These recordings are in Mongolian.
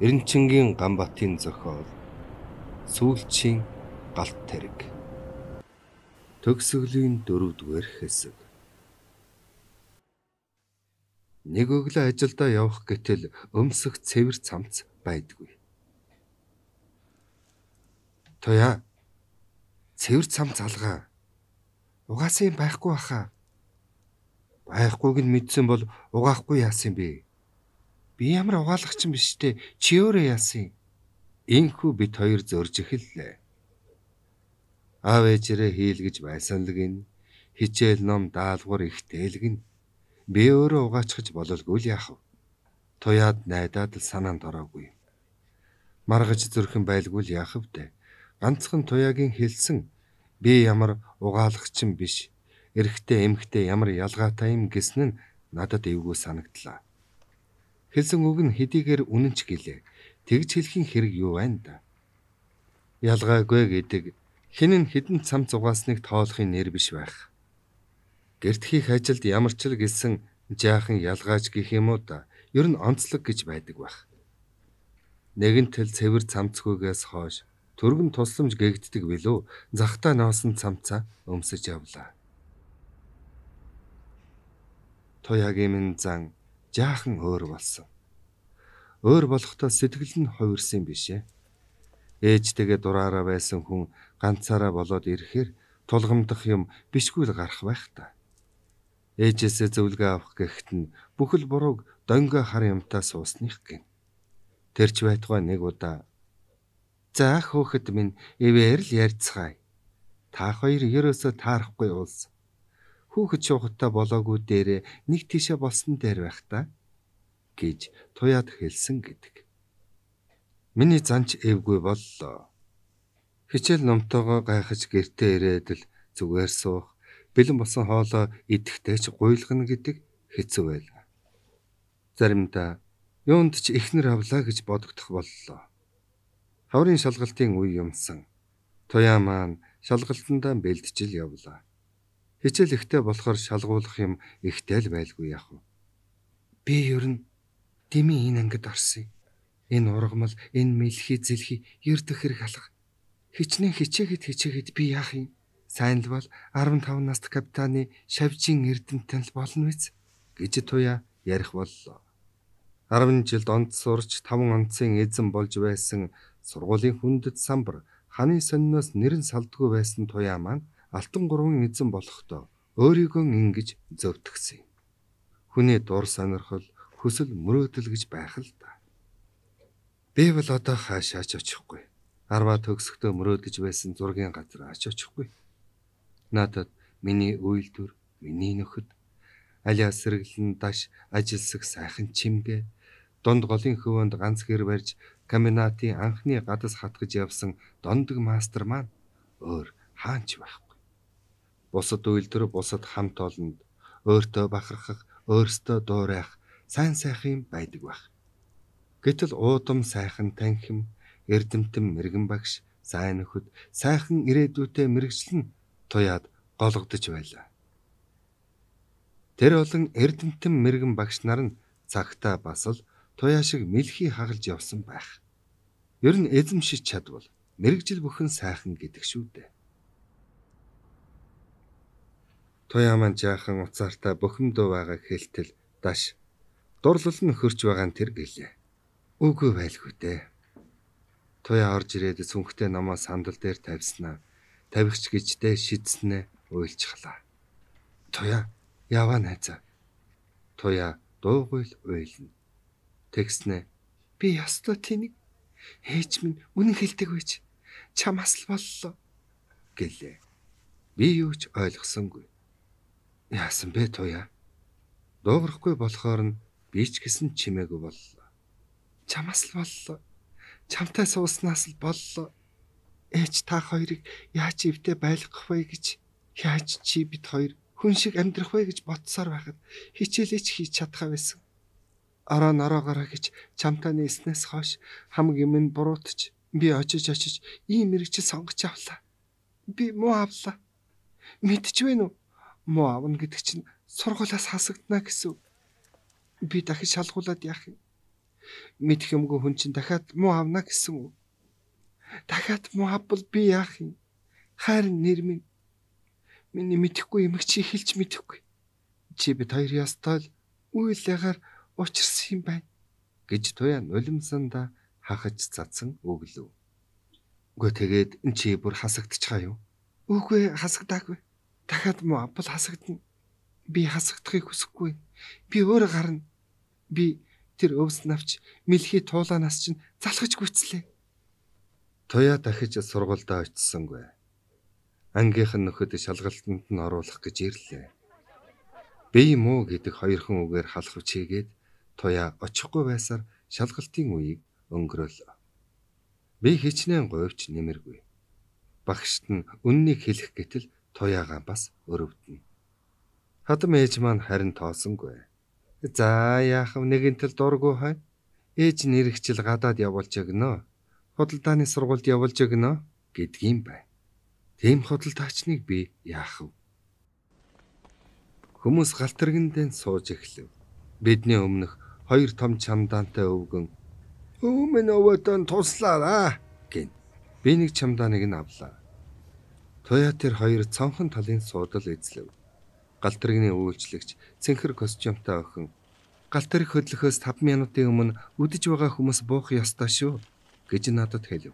Эренчингийн Ганбатын зохиол Сүүлчийн галт тэрэг Төгсгөлийн 4-р хэсэг Нэг өглөө ажилдаа явах гэтэл өмсөх цэвэр цамц байдгүй. Тоя цэвэр цамц алгаа. Угаасан байхгүй баха. Байхгүй гэн мэдсэн бол угаахгүй яасан бэ? Би ямар угаалах ч юм биш те. Чи өөрөө яасан юм? Инхүү бит хоёр зөрж эхэллээ. Аав ээжээрээ хийлгэж байсан л гин. Хичээл ном даалгавар их дэлгэн. Би өөрөө угаачхаж бололгүй л яах вэ? Туяад найдаад л санаанд ороогүй. Маргаж зөрхөн байлгүй л яах вэ? Ганцхан туяагийн хэлсэн би ямар угаалагч юм биш. Эрэхтэй эмхтэй ямар ялгаатай юм гэснэн надад эвгүй санагдлаа. Хэлсэн үг нь хэдийгээр үнэн ч гэлээ. Тэгж хэлхийн хэрэг юу байна да? Ялгаагүй гэдэг хин н хідэн цам зугаасныг тоолохын нэр биш байх. Гэрт хийх ажилд ямар ч л гэлсэн жаахан ялгаач гэх юм уу да. Ер нь онцлог гэж байдаг байх. Нэгэн тэл цэвэр цамцгүйгээс хойш төргөн тусламж гэгддэг билүү. Захтаа ноосон цамцаа өмсөж явлаа. Тоягийн зан жаахан өөр болсон. Өөр болохдоо сэтгэл нь хувирсан бишээ. Ээжтэйгээ дураараа байсан хүн ганцаараа болоод ирэхээр тулгамдах юм бишгүй л гарах байх та. Ээжээсээ зөвлөгөө авах гэхэд нь бүхэл бурууг донго хар юмтаа суусных гин. Тэр ч байтугай нэг удаа За хөөхд минь ивээр л ярьцгаая. Та хоёр ерөөсөө таарахгүй уулс. Хүүхэд шуухтаа болоогүй дээрээ нэг тишээ болсон дээр байх та гэж туяад хэлсэн гэдэг. Миний занч эвгүй боллоо. Хичээл номтойгоо гайхаж гэртээ ирээд л зүгээр суух, бэлэн болсон хоолоо идэхтэй ч гуйлгана гэдэг хэцүү байлаа. Заримдаа юунд ч ихнэр авлаа гэж бодогдох боллоо. Хаврын шалгалтын үе юмсан. Туяа маань шалгалтандаа бэлтжил явлаа. Хичээл ихтэй болохоор шалгуулах юм ихтэй л байлгүй яах вэ? Би ер нь дими энэ ангид орсон юм. Энэ ургамал, энэ мэлхий зэлхий ердөх хэрэг алга. Хичнээн хичээхэд хичээхэд би яах юм? Сайн л бол 15 наст капитаны Шавжийн эрдэмтэн л болно биз? гэж туя ярих боллоо. 10 жилд онд сурч 5 онцгийн эзэн болж байсан сургуулийн хүндэт самбар ханы сониноос нэрэн салдгүй байсан туяа маань алтан гурван эзэн болохдоо өөрийгөө ингэж зөвтгсөн юм. Хүний дур сонирхол, хүсэл мөрөөдөл гэж байх л да. Би бол одоо хаашаа ч очихгүй. Арва төгсөхдөө мөрөөдөж байсан зургийн газар ач очихгүй. Надад миний үйлдвэр, миний нөхөд, аля сэргэлэн даш ажилсаг сайхан чимгээ, дунд голын хөвөнд ганц гэр барьж комбинатын анхны гадас хатгаж явсан дондог мастер маань өөр хаанч байхгүй бусад үйлдвэр бусад хамт олонд өөртөө бахархах, өөртөө дуурайх сайн сайхан байдаг байх. Гэтэл уудам сайхан танхим, эрдэмтэн мэрэгэн багш, сайн нөхөд, сайхан ирээдүйтэй мэрэгчлэн туяад гологдож байлаа. Тэр олон эрдэмтэн мэрэгэн багш нар нь цагтаа бас л туяа шиг мэлхий хагалж явсан байх. Ер нь эзэмшиж чадвал мэрэгжил бүхэн сайхан гэдэг шүү дээ. Туяа маань жаахан уцаартай бохимдөө байгаа хэлтэл даш дурлал нь хөрч байгаа нь тэр гэлээ. Үгүй байлгүй дээ. Туяа орж ирээд сүнхтэй намаа сандал дээр тавьснаа. Тавигч гэжтэй шидснээ уйлчглаа. Туяа яваа найзаа. Туяа дуугүй л уйлна. Тэгснээ би ястаа тэнийг ээж минь үнэн хэлдэг байж чамаас л боллоо гэлээ. Би юу ч ойлгосонгүй. Яасан бэ туяа? Дуугархгүй болохоор нь би ч гэсэн чимээгүй боллоо. Чамаас л боллоо. Чамтай сууснаас л боллоо. Ээж та хоёрыг яаж өвдө байлгах вэ гэж яаж чи бид хоёр хүн шиг амьдрах вэ гэж бодсоор байхад хичээлээ ч хийж чадхаа байсан. Ороо нороогоороо гэж чамтай нээснээс хойш хамгийн минь буруутч би очиж очиж ийм мэрэгчл сонгож авлаа. Би муу авлаа. Мэдчихвэн үү? муу авна гэдэг чинь сургуулаас хасагдана гэсэн. Би дахиж шалгуулад яах юм? Мэдх юмгүй хүн чинь дахиад муу авна гэсэн үү? Дахиад муу авбал би яах юм? Хайр нэр минь миний мэдхгүй юм чи хэлж мэдхгүй. Чи бид хоёр ястай л үйлээгээр учирсан юм байна гэж туян улимсанда хахаж цацсан өглөө. Үгүй тэгээд энэ чи бүр хасагдчихаа юу? Үгүй хасагдаагүй. Дахиад муу ампал хасагдана. Би хасагдахыг хүсэхгүй. Би өөрө гарна. Би тэр өвс навч мэлхий туулаанаас чинь залхаж гүйцлээ. Туя дахиж сургуульдаа очисонгүй. Ангийнхан нөхөд шалгалтанд нь оруулах гэж ирлээ. Би юм уу гэдэг хоёрхан үгээр халахв чигээд туя очихгүй байсаар шалгалтын үеийг өнгөрөөлөө. Би хичнээн говьч нэмэргүй. Багшд нь үннийг хэлэх гэтэл туяагаа бас өрөвдөнө. Хадам ээж маань харин тоолсонгүй. За яах вэ нэгэн тэл дурггүй хай. Ээж нь эргэжл гадаад явуулж өгнө. Худалдааны сургуульд явуулж өгнө гэдгийм бай. Тэм худалдаачныг би яах вэ? Хүмүүс галтэргэндээ сууж эхлэв. Бидний өмнөх хоёр том чамдаантай өвгөн "Өмнө өвөтөн туслаараа" гин. Би нэг чамдааныг нь авлаа. Туяа тэр хоёр цонхон талын суудал эзлэв. Галтэргийн үйлчлэгч цэнхэр костюмтай охин галтэр хөдлөхөөс 5 минутын өмнө үдэж байгаа хүмүүс буух ёстой шүү гэж надад хэлв.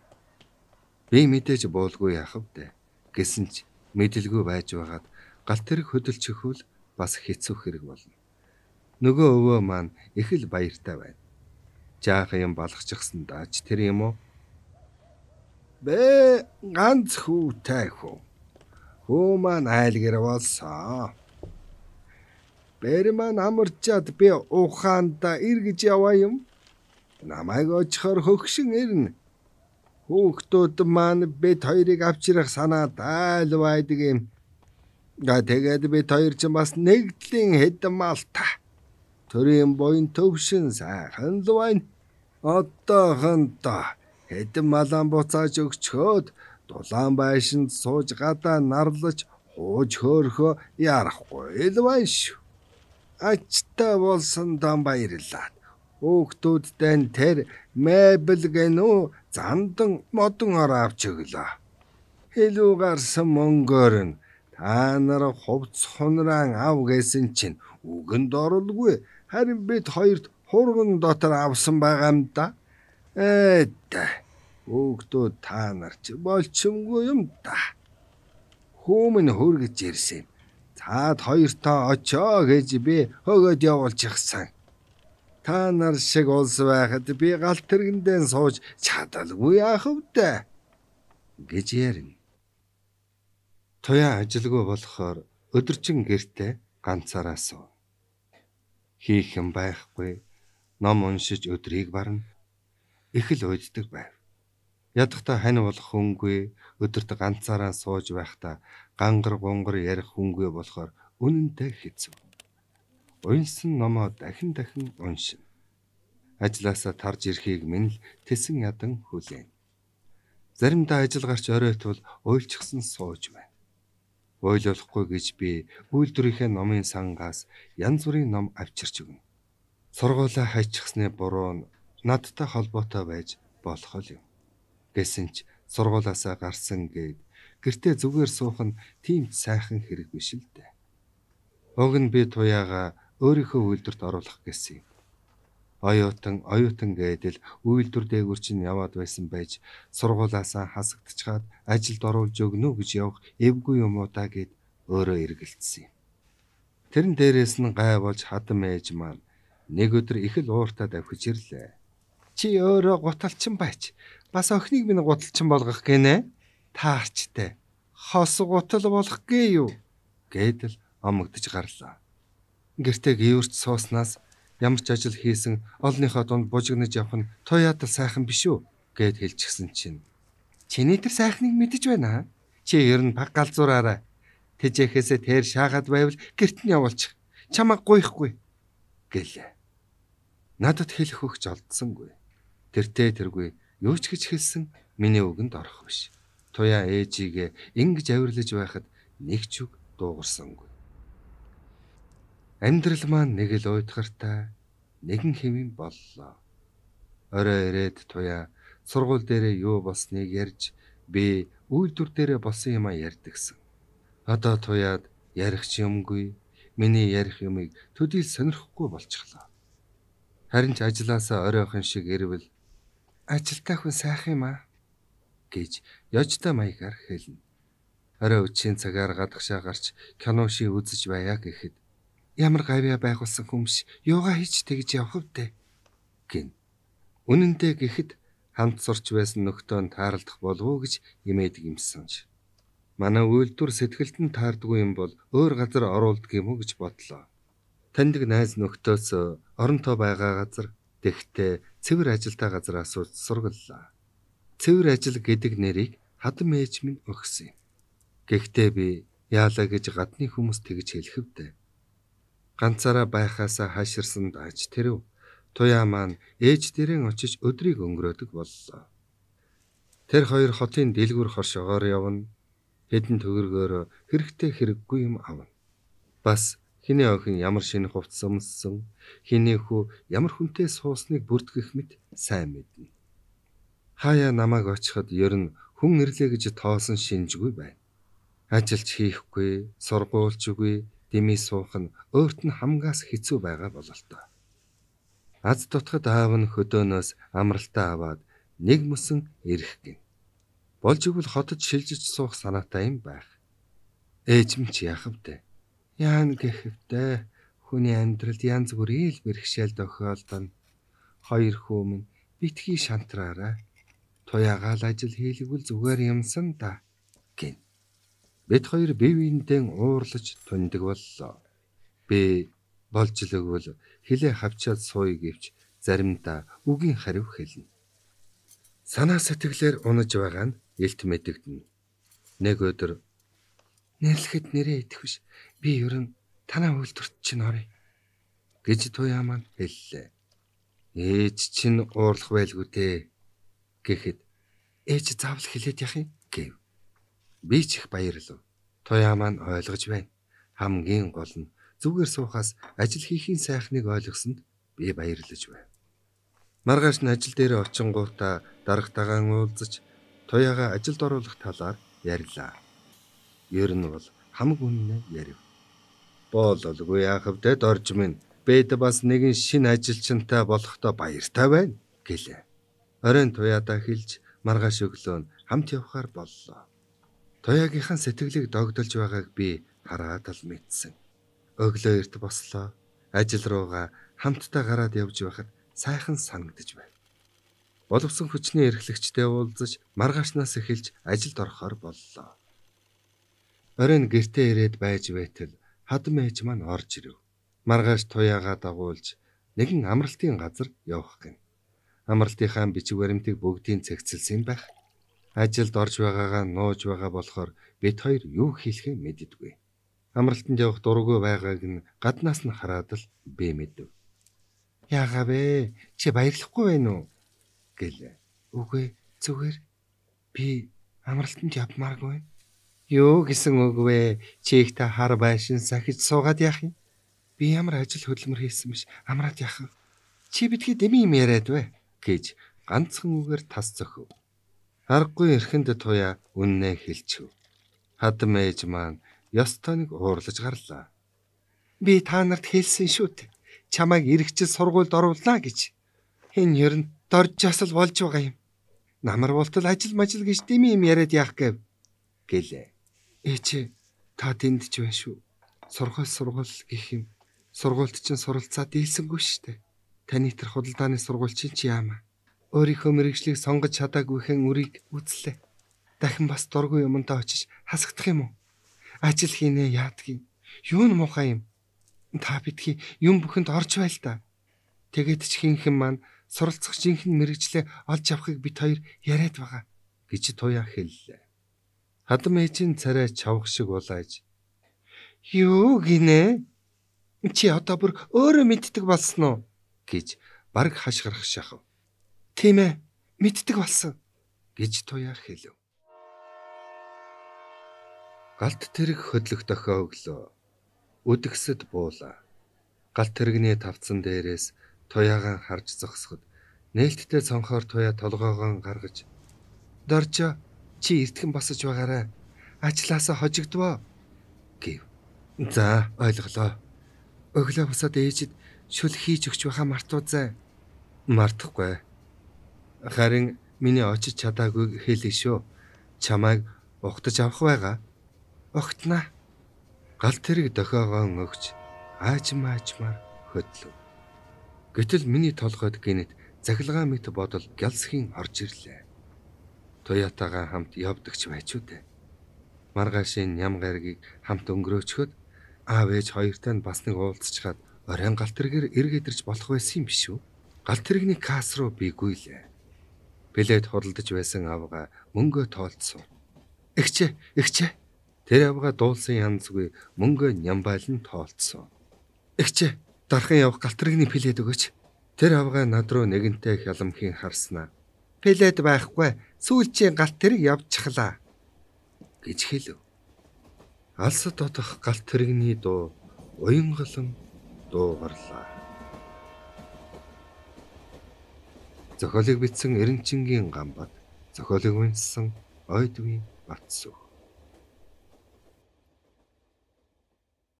Би мэдээж буулгүй яхав дээ гэсэн ч мэдлгүй байж байгаад галтэр хөдөлж өхвөл бас хэцүү хэрэг болно. Нөгөө өвөө маань их л баяртай байна. Жаахан юм балахчихсан даач тэр юм уу? Бэ ганц хүүтэй хөө. Хөө маань айлгэр болсон. Бэр маань амарчаад би ухаанда эргэж яваа юм. Намайг очихоор хөгшин ирнэ. Хүүхдүүд маань бид хоёрыг авчрах санаад айл байдаг юм. Га тэгээд бид хоёр ч бас нэгдлийн хэдэн малта. Төрийн буян төвшин сайхан л байна. Одоохондоо хэдэн малан буцааж өгчхөөд дулаан байшинд сууж гадаа нарлаж хууж хөөрхөө ярахгүй л байна шүү. Ачтай болсон дан баярлаа. Хүүхдүүдтэй нь тэр мебель гэнүү зандан модон ор авч өглөө. Хэлүү гарсан мөнгөөр нь та нар хувц хунраан ав гэсэн чинь үгэнд оролгүй харин бид хоёрт хурган дотор авсан байгаа юм да. Ээ өгдөө та нар ч болчмгүй юм да. Хүмүн хөргөж ирсэн. Цаад хоёртоо очоо гэж би хөгөөд явуулчихсан. Та нар шиг улс байхад би гал тэргэндээ сууж чадалгүй яах вэ? гэж ярина. Туяа ажилгүй болохоор өдөржин гэртээ ганцаараа суув. Хийх юм байхгүй, ном уншиж өдрийг барна их л уйддаг байв. Ядахта хань болох хөнгүй өдөрт ганцаараа сууж байхдаа гангар гонгор ярих хөнгүй болохоор үнэнтэй хэцүү. Уянсан номоо дахин дахин уншин. Ажлаасаа тарж ирэхийг минь л тесэн ядан хүлээн. Заримдаа ажил гарч оройтвол уйлчихсан сууж байна. Уйлуулахгүй гэж би үйлдвэрийнхээ номын сангаас янз бүрийн ном авчирч өгнө. Сургуулаа хайчихсны буруу нь надтай холбоотой байж болох л юм. Гэсэн ч сургуулаасаа гарсан гээд гэртээ зүгээр суух нь тийм сайхан хэрэг биш л дээ. Уг нь би туяага өөрийнхөө үйлдвэрт оруулах гэсэн юм. Оюутан оюутан гэдэл үйлдвэр дээгүр чинь яваад байсан байж сургуулаасаа хасагдчихад ажилд оруулж өгнө гэж явах эвгүй юм уу та гэд өөрөө эргэлцсэн юм. Тэрэн дээрээс нь гай болж хадам ээж маань нэг өдөр их л ууртаа давхиж ирлээ. Чи өөрөө гуталчин байж бас охиныг минь гуталчин болгох гинэ. Таарчтэй. Хос гутал болох гээ юу? гэдэл омогдож гарлаа. Гэртээ гүйвэрч сууснаас ямар ч ажил хийсэн олныхоо дунд бужигнаж явх нь тоо ядал сайхан биш үү гэд хэлчихсэн чинь. Чиний тэр сайхныг мэдэж байна аа. Чи ер нь баг галзуураараа тэжээхээсээ тэр шаагаад байвал гэрт нь явуулчих. Чамаг гуйхгүй гэлээ. Надад хэлэх хөгч олдсонгүй. Тэртээ тэргүй юу ч гэж хэлсэн миний үгэнд орох биш. Туяа ээжигээ ингэж авирлаж байхад нэг ч үг дуугарсангүй. Амьдрал маань нэг л уйдгартай нэгэн хэвэн боллоо. Орой ирээд туяа сургууль дээрээ юу болсныг ярьж би үйлдвэр дээрээ болсон юм а ярьдагсан. Одоо туяад ярих ч юмгүй. Миний ярих юмыг төдийл сонирхгүй болчихлоо. Харин ч ажилласаа оройхон шиг ирвэл ажилтаа хүн сайхан юм аа гэж ёжтой маягаар хэлнэ. Орой үчийн цагаар гадагшаа гарч кино шиг үзэж байя гэхэд ямар гавья байгуулсан хүмш юугаа хийж тэгж явах вдэ гин. Үнэн дээр гэхэд хамт сурч байсан нөхдөө тааралдах болов уу гэж имэдэг юмсан ш. Манай үйлдвэр сэтгэлд нь таардгүй юм бол өөр газар оруулдаг юм уу гэж бодлоо. Таньдаг найз нөхдөөс орон тоо байгаа газар Тэгэхдээ цэвэр ажилтаа газраас сургаллаа. Цэвэр ажил гэдэг нэрийг хадам менежмент өгсөн юм. Гэхдээ би яалаа гэж гадны хүмүүс тэгж хэлэхвдээ. Ганцаараа байхаасаа хаширсан дааж тэрв. Туяа маань ээж дээрэн очиж өдрийг өнгөрөөдөг боллоо. Тэр хоёр хотын дэлгүүр хоршоогоор явна. Хэдэн төгрөгөөр хэрэгтэй хэрэггүй юм авна. Бас Хиний охин ямар шинэ хувцс өмссөн, хиний хүү ямар хүнтэй суусныг бүртгэх мэт сайн мэднэ. Хаяа намайг очиход ер нь хүн ирлээ гэж тоосон шинжгүй байна. Ажилч хийхгүй, сургуульч үгүй, дэмий суух нь өөрт нь хамгаас хэцүү байгаа бололтой. Аз тутахд аав нь хөдөөнөөс амралтаа аваад нэг мөсөн ирэх гин. Болж игвэл хотод шилжиж суух санаатай юм байх. Ээж минь ч яхав дээ. Яан гэхэвдээ хүний амьдралд янз бүрийн л бэрхшээл тохиолдоно. Хоёр хүмүүн битгий шантраараа туяагаал ажил хийлгвэл зүгээр юмсан да гин. Бид хоёр бие биендээ уурлаж тундаг боллоо. Би болж л өгвөл хилээ хавчаад сууя гэвч заримдаа үгийн хариу хэлнэ. Санаа сэтгэлээр унаж байгаа нь илт мэдэгдэнэ. Нэг өдөр нэрлэхэд нэрээ идэхвш би ер нь танаа үйлдвэрт чинь орё гэж туяа маань хэллээ. Ээж чинь уурлах байлгүй дээ гэхэд ээж заавал хэлээд яах юм гэв. Би ч их баярлав. Туяа маань ойлгож байна. Хамгийн гол нь зүгээр суухаас ажил хийхийн сайхныг ойлгосонд би баярлаж байна. Маргааш нь ажил дээр очингуудаа дарагтайгаа уулзаж туяагаа ажилд оруулах талаар ярьлаа. Ер нь бол хамаг үнэнээ ярив боололгүй яахав дэд орж минь. Бэд бас нэгэн шин ажилчинтай болохдоо баяртай байна гэлээ. Оройн туяада хэлж маргааш өглөө нь хамт явхаар боллоо. Туягийнхан сэтгэлийг догдолж байгааг би хараад л мэдсэн. Өглөө эрт бослоо. Ажил руугаа хамтдаа гараад явж байхад сайхан санагдаж байв. Боловсон хүчний эрхлэгчтэй уулзаж маргаашнаас эхэлж ажилд орохоор боллоо. Оройн гэртээ ирээд байж байтал хадам ээж маань орж ирэв. Маргааш туяагаа дагуулж нэгэн амралтын газар явах гин. Амралтынхаа бичиг баримтыг бүгдийг цэгцэлсэн байх. Ажилд орж байгаагаа нууж байгаа болохоор бид хоёр юу хийхээ мэддэггүй. Амралтанд явах дурггүй байгааг нь гаднаас нь хараад л бэ мэдв. Яагаа бэ? Чи баярлахгүй байна уу? гэлээ. Үгүй зүгээр би амралтанд явмааргүй байна Юу гэсэн үг вэ? Чихтэй хар байшин сахиж суугаад яах юм? Би ямар ажил хөдөлмөр хийсэн биш амраад яах вэ? Чи битгий дэми юм яриад вэ? гэж ганцхан үгээр тас зөхөв. Харахгүй эрхэнд туяа үннээ хэлчихв. Хадам ээж маань ёс тоног уурлаж гарлаа. Би та нарт хэлсэн шүү дээ. Чамайг эргэжл сургуульд оруулнаа гэж. Хэн ерн дорж асал болж байгаа юм. Намар болтол ажил мажил гэж дэми юм яриад яах гэв гэлээ. Ээчээ та тэнд ч байна шүү. Сургууль сургууль гэх юм. Сургуульд чинь суралцаад дийлсэнгүй штэ. Таны тэр худалдааны сургууль чинь чи яамаа? Өөрийнхөө мэрэгжлийг сонгож чадаагүйхэн үрийг үзлээ. Дахин бас дургүй юмтай очиж хасагдах юм уу? Ажил хийнэ яадгийн. Юу н муухай юм. Та битгий юм бүхэнд орж байл та. Тэгээд ч хинхэн маань суралцах жинхэнэ мэрэгжлээ олж авахыг бит хоёр яриад байгаа гэж туяа хэллээ. Хадам ээжийн царай чавх шиг улааж "Юу гинэ? Чи одоо бүр өөрөө мэддэг болсон уу?" гэж баг хашгирах шахав. "Тийм ээ, мэддэг болсон" гэж туяа хэлв. Галт тэрэг хөдлөх дохио өглөө. Үдгсэд буула. Галт тэрэгний тавцан дээрээс туяагаан харж зогсоход нээлттэй цонхоор туяа толгоогоо гаргаж "Доржо" Чи эртхэн босож байгаарай. Ажлаасаа хожигдвоо гэв. За ойлголоо. Өглөө босоод ээжид шүл хийж өгч байхаа мартуу зай. Мартахгүй. Харин миний очиж чадаагүй хэлээ шүү. Чамайг ухтаж авах байгаа. Огтнаа. Гал тэрэг дохиогоон өгч аажим аажмаар хөдлөв. Гэтэл миний толгойд гинэт захилгаан мэт бодол гялсхийн орж ирлээ. Toyota-га хамт явдагч байж үдэ. Маргаашийн ням гаргийг хамт өнгөрөөчхөд аав ээж хоёртай нь бас нэг уулзчихад оройн галтэргээр эргэдэрч болох байсан юм биш үү? Галтэрэгний каас руу бийгүй лээ. Билет хуралдаж байсан аавга мөнгөө тоолцсон. Игчээ, игчээ. Тэр аавга дуулсан янзгүй мөнгөө нямбайлан тоолцсон. Игчээ, дархан явах галтэрэгний билет өгөөч. Тэр авгаа над руу нэгэнтэй хяламхийн харснаа. Пелед байхгүй. Сүүлчийн галт тэрэг явчихлаа гэж хэлв. Алс дотох галт тэрэгний дуу уянгалан дуугарлаа. Зохиолыг бичсэн Эренчингийн гамбат, зохиолыг үнэлсэн Ойдвийн Батсүх